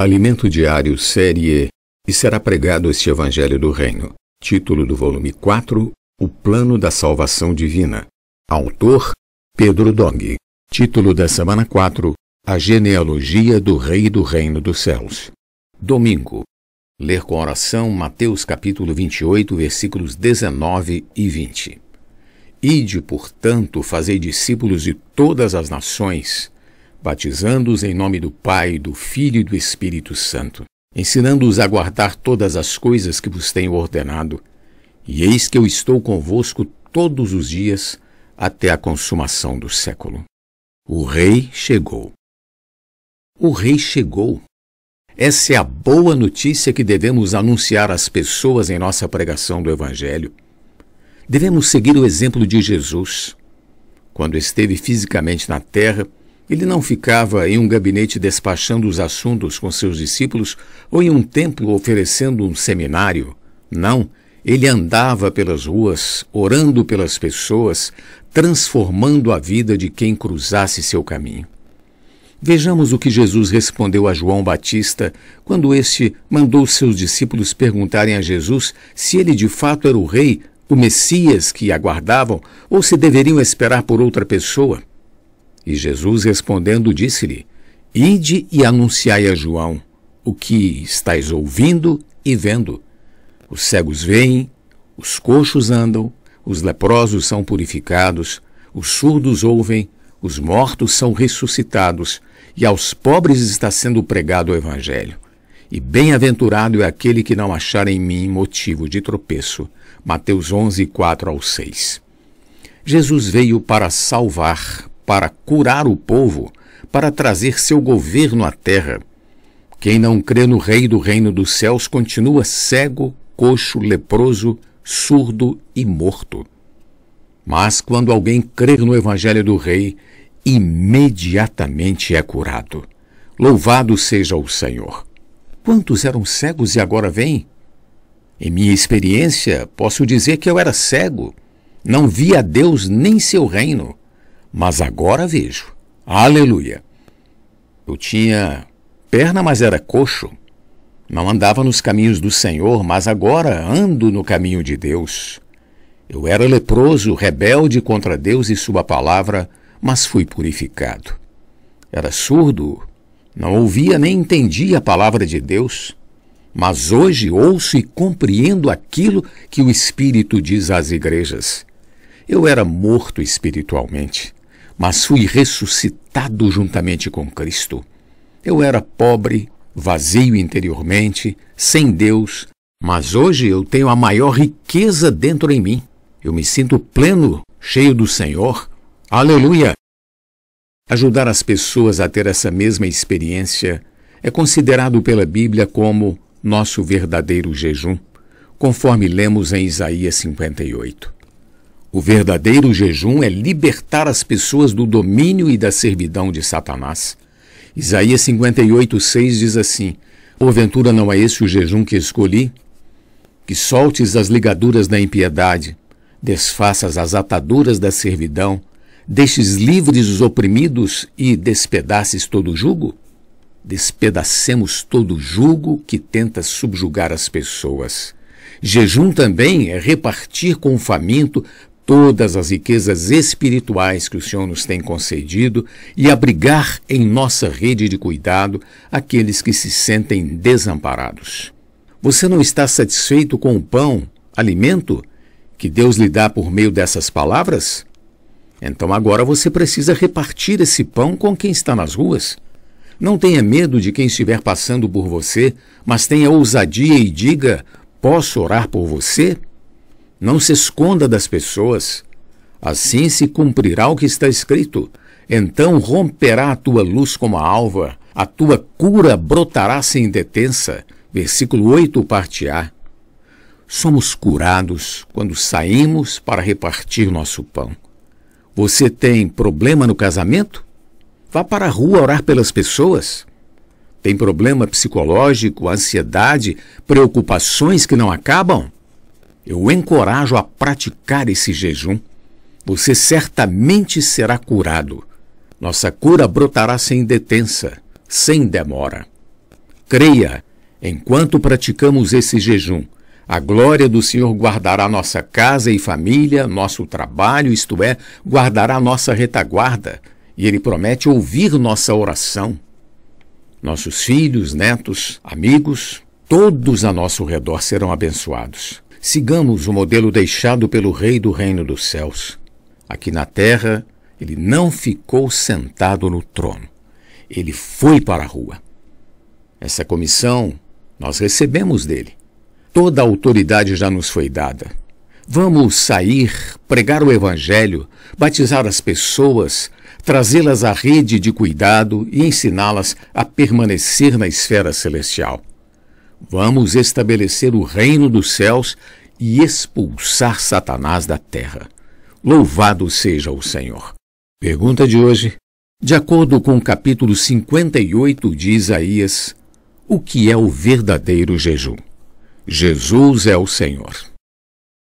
Alimento Diário Série E e será pregado este Evangelho do Reino. Título do volume 4: O Plano da Salvação Divina. Autor: Pedro Dong. Título da semana 4: A Genealogia do Rei do Reino dos Céus. Domingo. Ler com oração Mateus capítulo 28, versículos 19 e 20. Ide, portanto, fazei discípulos de todas as nações batizando-os em nome do Pai, do Filho e do Espírito Santo, ensinando-os a guardar todas as coisas que vos tenho ordenado. E eis que eu estou convosco todos os dias até a consumação do século. O Rei chegou. O Rei chegou. Essa é a boa notícia que devemos anunciar às pessoas em nossa pregação do Evangelho. Devemos seguir o exemplo de Jesus. Quando esteve fisicamente na terra, ele não ficava em um gabinete despachando os assuntos com seus discípulos ou em um templo oferecendo um seminário. Não, ele andava pelas ruas, orando pelas pessoas, transformando a vida de quem cruzasse seu caminho. Vejamos o que Jesus respondeu a João Batista quando este mandou seus discípulos perguntarem a Jesus se ele de fato era o rei, o Messias que aguardavam, ou se deveriam esperar por outra pessoa. E Jesus respondendo disse-lhe: Ide e anunciai a João o que estáis ouvindo e vendo. Os cegos veem, os coxos andam, os leprosos são purificados, os surdos ouvem, os mortos são ressuscitados, e aos pobres está sendo pregado o Evangelho. E bem-aventurado é aquele que não achar em mim motivo de tropeço. Mateus 11, 4 ao 6. Jesus veio para salvar para curar o povo, para trazer seu governo à terra. Quem não crê no Rei do Reino dos Céus continua cego, coxo, leproso, surdo e morto. Mas quando alguém crer no Evangelho do Rei, imediatamente é curado. Louvado seja o Senhor. Quantos eram cegos e agora vêm? Em minha experiência, posso dizer que eu era cego. Não via Deus nem seu reino mas agora vejo. Aleluia! Eu tinha perna, mas era coxo. Não andava nos caminhos do Senhor, mas agora ando no caminho de Deus. Eu era leproso, rebelde contra Deus e sua palavra, mas fui purificado. Era surdo, não ouvia nem entendia a palavra de Deus, mas hoje ouço e compreendo aquilo que o Espírito diz às igrejas. Eu era morto espiritualmente, mas fui ressuscitado juntamente com Cristo. Eu era pobre, vazio interiormente, sem Deus, mas hoje eu tenho a maior riqueza dentro em mim. Eu me sinto pleno, cheio do Senhor. Aleluia! Ajudar as pessoas a ter essa mesma experiência é considerado pela Bíblia como nosso verdadeiro jejum, conforme lemos em Isaías 58. O verdadeiro jejum é libertar as pessoas do domínio e da servidão de Satanás. Isaías 6 diz assim: Porventura não é esse o jejum que escolhi? Que soltes as ligaduras da impiedade, desfaças as ataduras da servidão, deixes livres os oprimidos e despedaces todo o jugo? Despedacemos todo o jugo que tenta subjugar as pessoas. Jejum também é repartir com o faminto, todas as riquezas espirituais que o Senhor nos tem concedido e abrigar em nossa rede de cuidado aqueles que se sentem desamparados. Você não está satisfeito com o pão, alimento, que Deus lhe dá por meio dessas palavras? Então agora você precisa repartir esse pão com quem está nas ruas. Não tenha medo de quem estiver passando por você, mas tenha ousadia e diga: Posso orar por você? Não se esconda das pessoas. Assim se cumprirá o que está escrito. Então romperá a tua luz como a alva, a tua cura brotará sem detença. Versículo 8, parte A. Somos curados quando saímos para repartir nosso pão. Você tem problema no casamento? Vá para a rua orar pelas pessoas. Tem problema psicológico, ansiedade, preocupações que não acabam? Eu o encorajo a praticar esse jejum. Você certamente será curado. Nossa cura brotará sem detença, sem demora. Creia, enquanto praticamos esse jejum, a glória do Senhor guardará nossa casa e família, nosso trabalho, isto é, guardará nossa retaguarda, e Ele promete ouvir nossa oração. Nossos filhos, netos, amigos, todos a nosso redor serão abençoados sigamos o modelo deixado pelo Rei do Reino dos Céus. Aqui na terra, ele não ficou sentado no trono. Ele foi para a rua. Essa comissão nós recebemos dele. Toda a autoridade já nos foi dada. Vamos sair, pregar o Evangelho, batizar as pessoas, trazê-las à rede de cuidado e ensiná-las a permanecer na esfera celestial. Vamos estabelecer o reino dos céus e expulsar Satanás da terra. Louvado seja o Senhor. Pergunta de hoje. De acordo com o capítulo 58 de Isaías, o que é o verdadeiro jejum? Jesus é o Senhor.